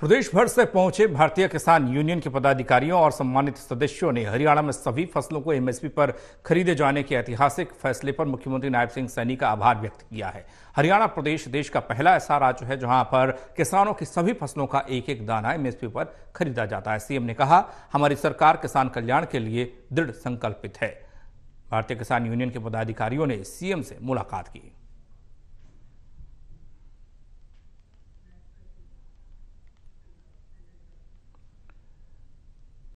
प्रदेश भर से पहुंचे भारतीय किसान यूनियन के पदाधिकारियों और सम्मानित सदस्यों ने हरियाणा में सभी फसलों को एमएसपी पर खरीदे जाने के ऐतिहासिक फैसले पर मुख्यमंत्री नायब सिंह सैनी का आभार व्यक्त किया है हरियाणा प्रदेश देश का पहला ऐसा राज्य है जहां पर किसानों की सभी फसलों का एक एक दाना एमएसपी पर खरीदा जाता है सीएम ने कहा हमारी सरकार किसान कल्याण के लिए दृढ़ संकल्पित है भारतीय किसान यूनियन के पदाधिकारियों ने सीएम से मुलाकात की